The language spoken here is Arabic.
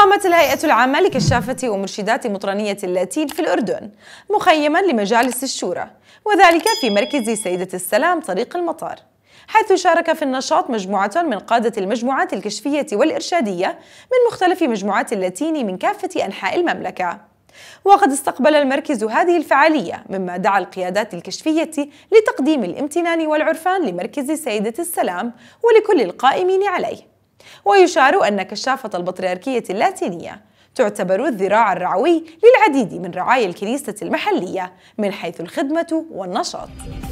قامت الهيئة العامة لكشافة ومرشدات مطرانية اللاتين في الأردن مخيما لمجالس الشورى وذلك في مركز سيدة السلام طريق المطار حيث شارك في النشاط مجموعة من قادة المجموعات الكشفية والإرشادية من مختلف مجموعات اللاتين من كافة أنحاء المملكة وقد استقبل المركز هذه الفعالية مما دعا القيادات الكشفية لتقديم الامتنان والعرفان لمركز سيدة السلام ولكل القائمين عليه ويشار أن كشافة البطريركية اللاتينية تعتبر الذراع الرعوي للعديد من رعايا الكنيسة المحلية من حيث الخدمة والنشاط